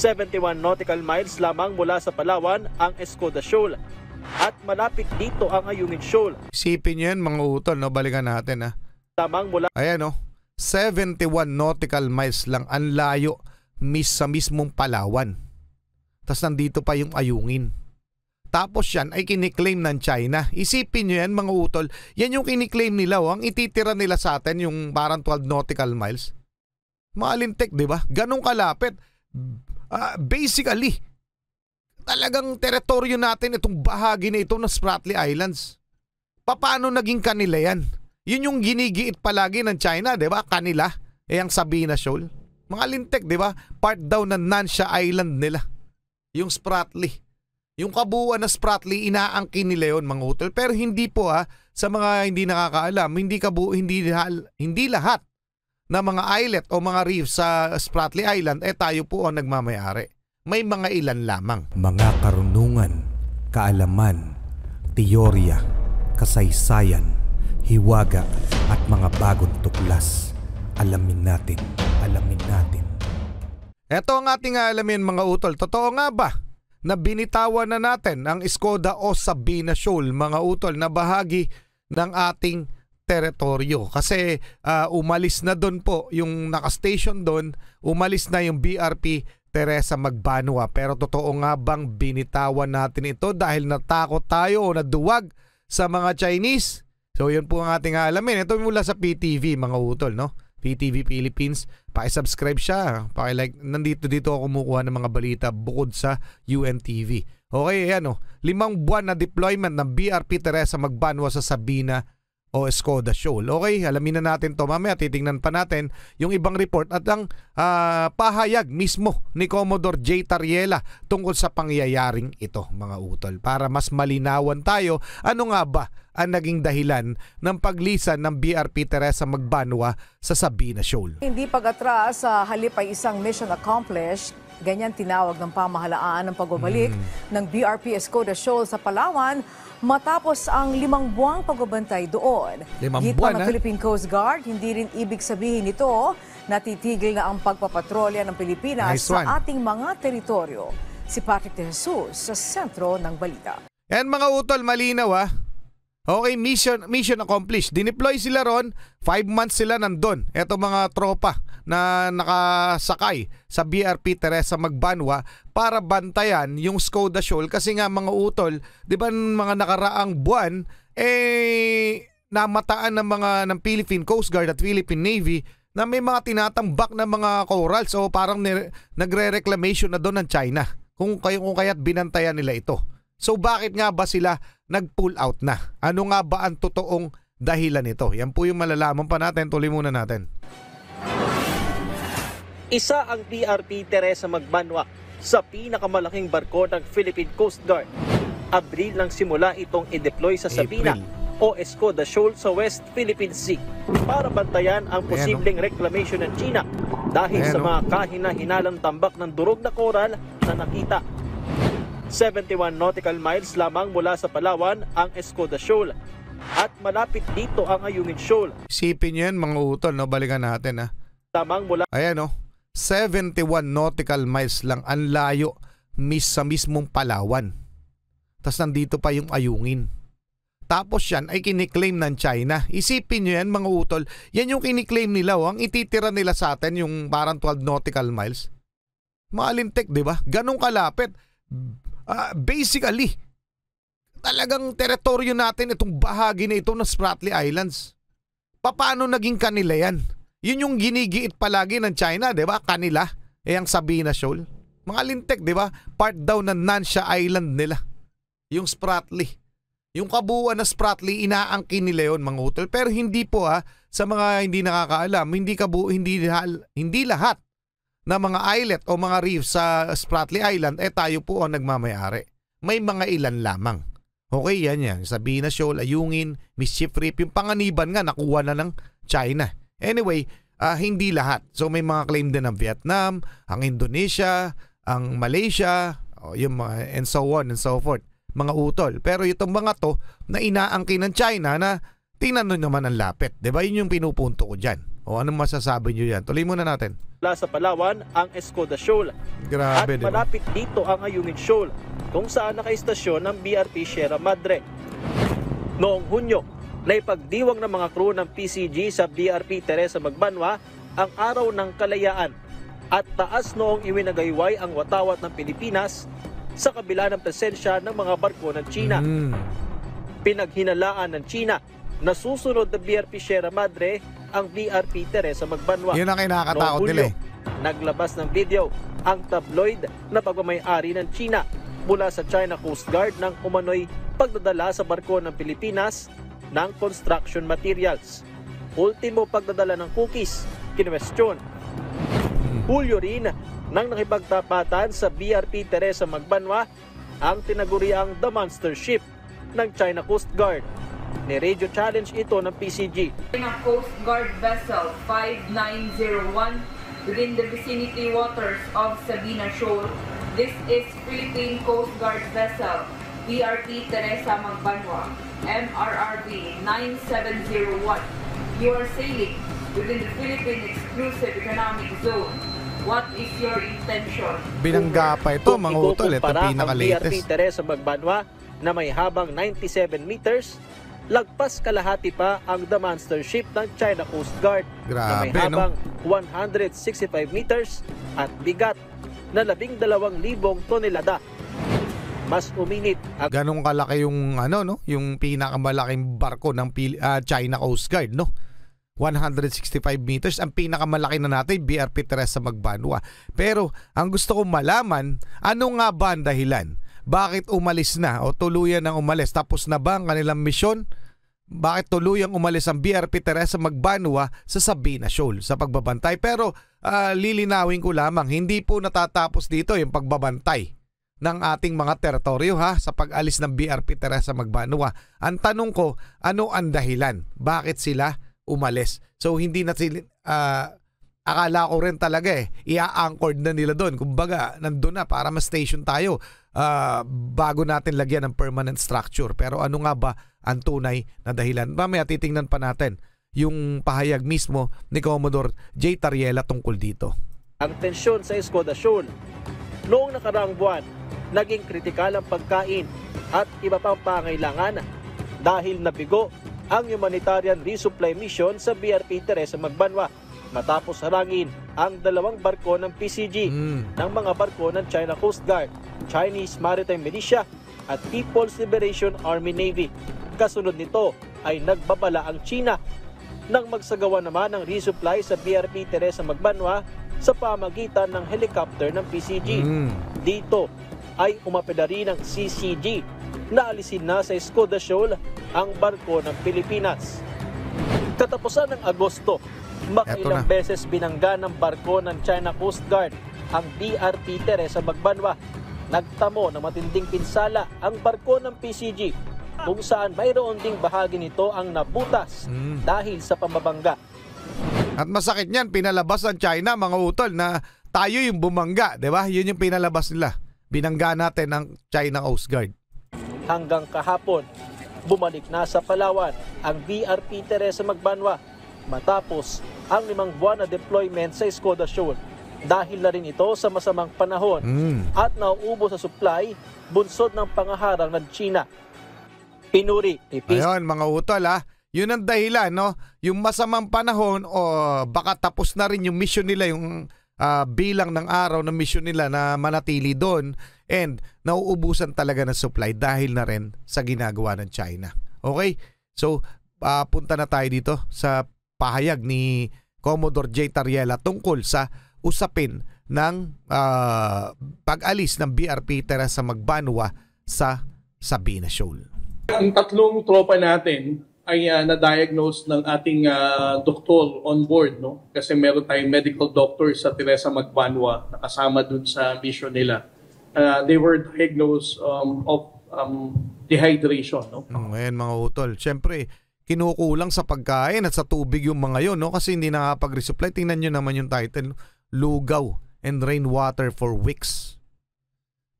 71 nautical miles lamang mula sa Palawan ang Escoda Shoal at malapit dito ang Ayungin Shoal. Sipin nyo yan mga utol, no? balikan natin ha. Ah. Lamang mula... Ayan no, 71 nautical miles lang ang layo mis sa mismong Palawan. Tapos nandito pa yung Ayungin. Tapos yan ay kiniklaim ng China. Isipin nyo yan mga utol, yan yung kiniklaim nila o, oh. ang ititira nila sa atin yung parang 12 nautical miles. Maalintik, di ba? Ganong kalapit uh, basically, talagang teritoryo natin itong bahagi na ito ng Spratly Islands. Paano naging kanila yan? Yun yung ginigiit palagi ng China, di ba? Kanila. Eh ang Sabina Shoal. Mga lintek, di ba? Part daw ng Nansha Island nila. Yung Spratly. Yung kabuuan na Spratly, inaangkin nila yon mga hotel. Pero hindi po ha, ah, sa mga hindi nakakaalam, hindi, kabu hindi, hindi lahat na mga islet o mga reef sa Spratly Island, eh tayo po ang nagmamayari. May mga ilan lamang. Mga karunungan, kaalaman, teorya, kasaysayan, hiwaga at mga bagong tuklas. Alamin natin, alamin natin. Ito ang ating alamin mga utol. Totoo nga ba na binitawan na natin ang Skoda o Sabina Shoal mga utol na bahagi ng ating teritoryo kasi uh, umalis na doon po yung naka-station doon umalis na yung BRP Teresa Magbanua pero totoo nga bang binitawan natin ito dahil natakot tayo o naduwag sa mga Chinese so yun po ang ating alamin ito mula sa PTV mga utol no PTV Philippines paki-subscribe siya paki-like nandito dito ako kumukuha ng mga balita bukod sa UNTV okay ayan oh limang buwan na deployment ng BRP Teresa Magbanua sa Sabina o Skoda Shoal. Okay, alamin na natin to mamaya, titingnan pa natin yung ibang report at ang uh, pahayag mismo ni Commodore J. Tariela tungkol sa pangyayaring ito mga utol. Para mas malinawan tayo, ano nga ba ang naging dahilan ng paglisan ng BRP Teresa Magbanwa sa Sabina Shoal. Hindi pag-atras sa uh, halip ay isang mission accomplished Ganyan tinawag ng pamahalaan ng pagbabalik mm. ng BRP Escoda Shoal sa Palawan matapos ang limang buwang pagbabantay doon. Limang Gitna buwan, ng ha? Philippine Coast Guard, hindi rin ibig sabihin ito na titigil na ang pagpapatrolya ng Pilipinas nice sa ating mga teritoryo. Si Patrick De Jesus sa sentro ng balita. Yan mga utol, malinaw ha. Okay, mission, mission accomplished. Dineploy sila ron, five months sila nandun. Eto mga tropa na nakasakay sa BRP Teresa Magbanwa para bantayan yung Skoda Shoal kasi nga mga utol, 'di ba mga nakaraang buwan eh namataan ng mga ng Philippine Coast Guard at Philippine Navy na may mga tinatambak na mga coral so parang nagre-reclamation na doon ng China kung kayo kung kaya't binantayan nila ito. So bakit nga ba sila nag-pull out na? Ano nga ba ang totoong dahilan nito? Yan po yung malalaman pa natin. Tuloy muna natin. Isa ang BRP Teresa Magbanwa sa pinakamalaking barko ng Philippine Coast Guard. Abril lang simula itong i-deploy sa Sabina April. o Escoda Shoal sa West Philippine Sea para bantayan ang posibleng reclamation ng China dahil sa mga kahina-hinalang tambak ng durog na koral na nakita 71 nautical miles lamang mula sa Palawan ang Escoda Shoal at malapit dito ang Ayungin Shoal. Sipin yan mga utol, no? balikan natin. Ha? Tamang mula... Ayan, no? 71 nautical miles lang ang layo mis sa mismong Palawan. Tapos nandito pa yung ayungin. Tapos yan ay kiniklaim ng China. Isipin nyo yan mga utol, yan yung kiniklaim nila o, oh. ang ititira nila sa atin yung parang 12 nautical miles. Maalintik, di ba? Ganong kalapit. Uh, basically, talagang teritoryo natin itong bahagi na ito ng Spratly Islands. Paano naging kanila yan? Yun yung ginigiit palagi ng China, di ba? Kanila. Eh ang Sabina Shoal. Mga lintek, di ba? Part daw ng Nansha Island nila. Yung Spratly. Yung kabuuan ng Spratly, inaangkin nila yon mga hotel. Pero hindi po ha, ah, sa mga hindi nakakaalam, hindi, kabu hindi, hindi lahat na mga islet o mga reef sa Spratly Island, eh tayo po ang nagmamayari. May mga ilan lamang. Okay, yan yan. Sabina Shoal, Ayungin, Mischief Reef, yung panganiban nga nakuha na ng China. Anyway, uh, hindi lahat. So may mga claim din ang Vietnam, ang Indonesia, ang Malaysia, oh, yung mga, and so on and so forth. Mga utol. Pero itong mga to na inaangkin ng China na tingnan nun naman ang lapit. ba diba? Yun yung pinupunto ko dyan. O anong masasabi nyo yan? Tuloy muna natin. Mula sa Palawan, ang Escoda Shoal. Grabe, At diba? malapit dito ang Ayungin Shoal, kung saan nakaistasyon ng BRT Sierra Madre. Noong Hunyo, na ipagdiwang ng mga crew ng PCG sa BRP Teresa Magbanwa ang Araw ng Kalayaan at taas noong iwinagayway ang watawat ng Pilipinas sa kabila ng presensya ng mga barko ng China. Mm. Pinaghinalaan ng China na susunod na BRP Sierra Madre ang BRP Teresa Magbanwa. Yun ang kinakatakot nila eh. Naglabas ng video ang tabloid na pagmamayari ng China mula sa China Coast Guard ng umano'y pagdadala sa barko ng Pilipinas ng construction materials. Ultimo pagdadala ng cookies, kinwestiyon. Hulyo rin nang nakipagtapatan sa BRP Teresa Magbanwa ang tinaguriang The Monster Ship ng China Coast Guard. Ni-radio challenge ito ng PCG. China Coast Guard Vessel 5901 within the vicinity waters of Sabina Shoal. This is Philippine Coast Guard Vessel BRP Teresa Magbanwa. MRRB 9701, you are sailing within the Philippine Exclusive Economic Zone. What is your intention? Binangga pa ito, mga utol. Eh, ito pinaka-latest. Ang BRT Teresa Magbanwa na may habang 97 meters, lagpas kalahati pa ang the monster ship ng China Coast Guard Grabe, na may habang no? 165 meters at bigat na 12,000 tonelada mas uminit. Ang... Ganong kalaki yung ano no, yung pinakamalaking barko ng uh, China Coast Guard no. 165 meters ang pinakamalaki na natin BRP Teresa Magbanua. Pero ang gusto kong malaman, ano nga ba ang dahilan? Bakit umalis na o tuluyan ang umalis? Tapos na ba ang kanilang misyon? Bakit tuluyang umalis ang BRP Teresa Magbanua sa Sabina Shoal sa pagbabantay? Pero uh, lilinawin ko lamang, hindi po natatapos dito yung pagbabantay ng ating mga teritoryo ha sa pag-alis ng BRP Teresa Magbanua. Ang tanong ko, ano ang dahilan? Bakit sila umalis? So hindi na sila uh, akala ko rin talaga eh ia anchor na nila doon. Kumbaga, nandoon na para ma-station tayo uh, bago natin lagyan ng permanent structure. Pero ano nga ba ang tunay na dahilan? Mamaya titingnan pa natin yung pahayag mismo ni Commodore J. Tariela tungkol dito. Ang tensyon sa Eskodasyon noong nakaraang buwan naging kritikal ang pagkain at iba pang pangailangan dahil nabigo ang humanitarian resupply mission sa BRP Teresa Magbanwa matapos harangin ang dalawang barko ng PCG mm. ng mga barko ng China Coast Guard, Chinese Maritime Militia at People's Liberation Army Navy. Kasunod nito ay nagbabala ang China nang magsagawa naman ng resupply sa BRP Teresa Magbanwa sa pamagitan ng helicopter ng PCG. Mm. Dito, ay umapela rin ang CCG na alisin na sa Escoda Shoal ang barko ng Pilipinas. Katapusan ng Agosto, makilang beses binangga ng barko ng China Coast Guard ang BRP Teresa Magbanwa. Nagtamo ng matinding pinsala ang barko ng PCG kung saan mayroon ding bahagi nito ang nabutas mm. dahil sa pambabangga. At masakit niyan, pinalabas ng China mga utol na tayo yung bumangga, di ba? Yun yung pinalabas nila binangga natin ang China Coast Guard. Hanggang kahapon, bumalik na sa Palawan ang BRP Teresa Magbanwa matapos ang limang buwan na deployment sa Skoda Shoal. Dahil na rin ito sa masamang panahon mm. at nauubo sa supply bunsod ng pangaharang ng China. Pinuri. Ipis. Ayun mga utol ha. Yun ang dahilan no. Yung masamang panahon o oh, baka tapos na rin yung mission nila yung uh, bilang ng araw ng mission nila na manatili doon and nauubusan talaga ng supply dahil na rin sa ginagawa ng China. Okay? So, uh, punta na tayo dito sa pahayag ni Commodore J. Tariela tungkol sa usapin ng uh, pag-alis ng BRP tera sa Magbanwa sa Sabina Shoal. Ang tatlong tropa natin ay uh, na-diagnose ng ating uh, doktor on board. No? Kasi meron tayong medical doctor sa Teresa Magbanwa nakasama kasama dun sa mission nila. Uh, they were diagnosed um, of um, dehydration. No? Oh, mm, ngayon mga utol, syempre kinukulang sa pagkain at sa tubig yung mga yon no? kasi hindi nakapag-resupply. Tingnan nyo naman yung title, Lugaw and Rainwater for Weeks.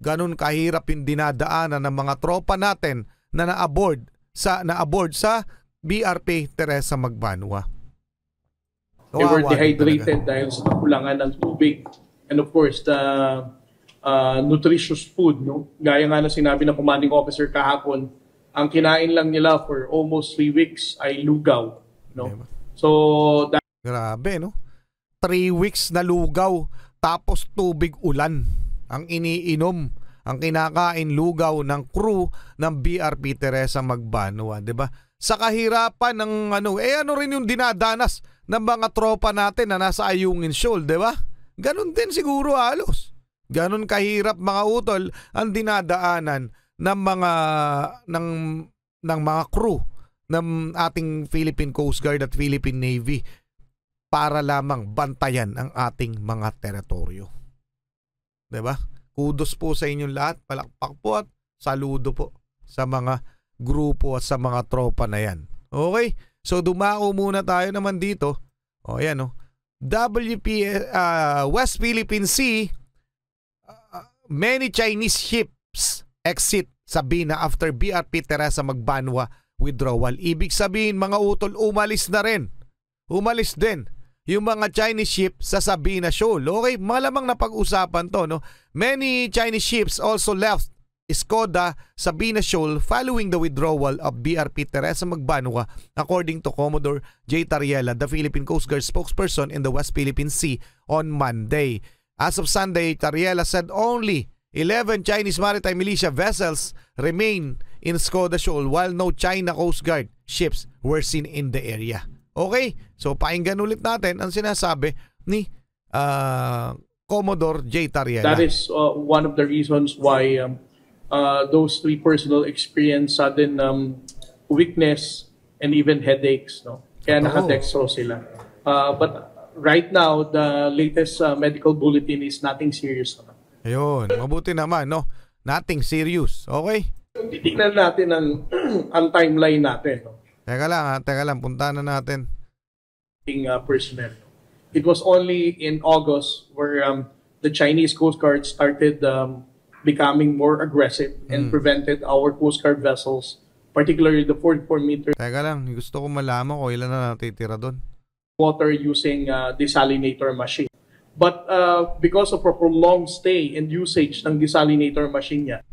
Ganun kahirap yung dinadaanan ng mga tropa natin na na-aboard sa na-aboard sa BRP Teresa Magbanua. They were dehydrated dahil sa kakulangan ng tubig and of course the uh, nutritious food. No? Gaya nga na sinabi ng commanding officer kahapon, ang kinain lang nila for almost three weeks ay lugaw. No? Diba? So, that... Grabe, no? Three weeks na lugaw, tapos tubig ulan ang iniinom ang kinakain lugaw ng crew ng BRP Teresa Magbanua, 'di ba? sa kahirapan ng ano, eh ano rin yung dinadanas ng mga tropa natin na nasa Ayungin Shoal, di ba? Ganon din siguro halos. Ganon kahirap mga utol ang dinadaanan ng mga ng ng mga crew ng ating Philippine Coast Guard at Philippine Navy para lamang bantayan ang ating mga teritoryo. 'Di ba? Kudos po sa inyong lahat, palakpak po at saludo po sa mga grupo at sa mga tropa na yan. Okay? So dumao muna tayo naman dito. O oh, yan o. Oh. WPS, uh, West Philippine Sea, uh, many Chinese ships exit Sabina after BRP Teresa Magbanwa withdrawal. Ibig sabihin mga utol umalis na rin. Umalis din yung mga Chinese ship sa Sabina Shoal. Okay, malamang napag-usapan to. No? Many Chinese ships also left Skoda Sabina Shoal following the withdrawal of BRP Teresa Magbanua according to Commodore J. Tariela, the Philippine Coast Guard spokesperson in the West Philippine Sea on Monday. As of Sunday, Tariela said only 11 Chinese maritime militia vessels remain in Skoda Shoal while no China Coast Guard ships were seen in the area. Okay, so painggan ulit natin ang sinasabi ni uh, Commodore J. Tariela. That is uh, one of the reasons why um, uh, those three personal experience, sudden um, weakness, and even headaches. No? Kaya nakadextro oh. sila. Uh, but right now, the latest uh, medical bulletin is nothing serious. No? Ayun, mabuti naman, no? Nothing serious, okay? titingnan natin ang, ang timeline natin. No? Teka lang, ha? Ah, teka lang, punta na natin. Uh, personnel. It was only in August where um, the Chinese Coast Guard started um, becoming more aggressive and mm. prevented our Coast Guard vessels, particularly the 44-meter Teka lang, gusto ko malaman kung ilan na natitira doon. water using uh, desalinator machine. But uh, because of a prolonged stay and usage ng desalinator machine niya,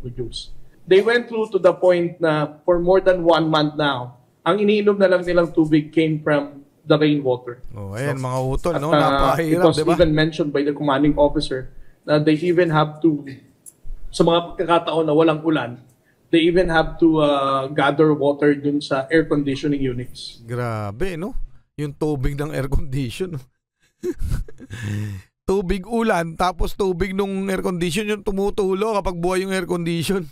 produce. They went through to the point na for more than one month now, ang iniinom na lang nilang tubig came from the rainwater. Oh, ayan, so, mga utol, no? Napahirap, uh, It was diba? even mentioned by the commanding officer that they even have to, sa mga pagkakataon na walang ulan, they even have to uh, gather water dun sa air conditioning units. Grabe, no? Yung tubig ng air condition. tubig ulan, tapos tubig nung air condition yung tumutulo kapag buhay yung air condition.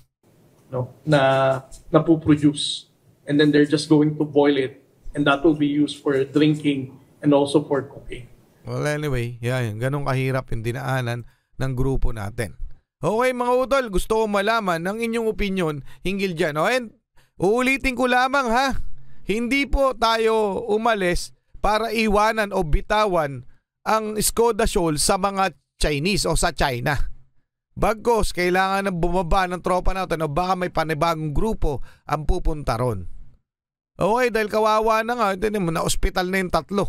No, na napuproduce. And then they're just going to boil it and that will be used for drinking and also for cooking. Well, anyway, yan, ganun kahirap yung dinaanan ng grupo natin. Okay mga utol, gusto ko malaman ng inyong opinion hinggil dyan. Oh, and uulitin ko lamang ha, hindi po tayo umalis para iwanan o bitawan ang Skoda Shoal sa mga Chinese o sa China. Bagkos, kailangan na bumaba ng tropa natin o baka may panibagong grupo ang pupunta ron. Okay, dahil kawawa na nga, hindi mo na ospital na yung tatlo.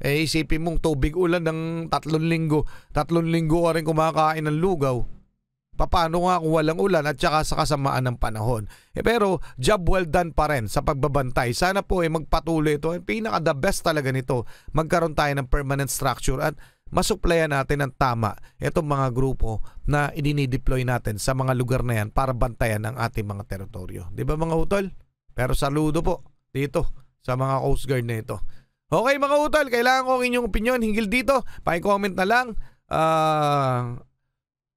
Eh, isipin mong tubig ulan ng tatlong linggo. Tatlong linggo ka rin kumakain ng lugaw. Paano nga kung walang ulan at saka sa kasamaan ng panahon? Eh, pero job well done pa rin sa pagbabantay. Sana po eh, magpatuloy ito. Ang eh, pinaka the best talaga nito, magkaroon tayo ng permanent structure at masuplayan natin ng tama itong mga grupo na idinideploy natin sa mga lugar na yan para bantayan ang ating mga teritoryo. Di ba mga utol? Pero saludo po dito sa mga Coast Guard na ito. Okay mga utol, kailangan ko ang inyong opinion hinggil dito. Paki-comment na lang. Uh,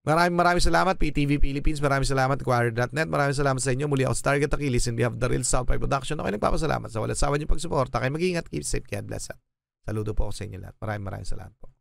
maraming maraming salamat PTV Philippines, maraming salamat Quarry.net, maraming salamat sa inyo. Muli ako sa Target Akilis in behalf of the Real South Pie Production. Okay, nagpapasalamat sa walang sawa niyong pagsuporta. Kay mag-ingat, keep safe, God bless. Saludo po ako sa inyo lahat. Maraming maraming salamat po.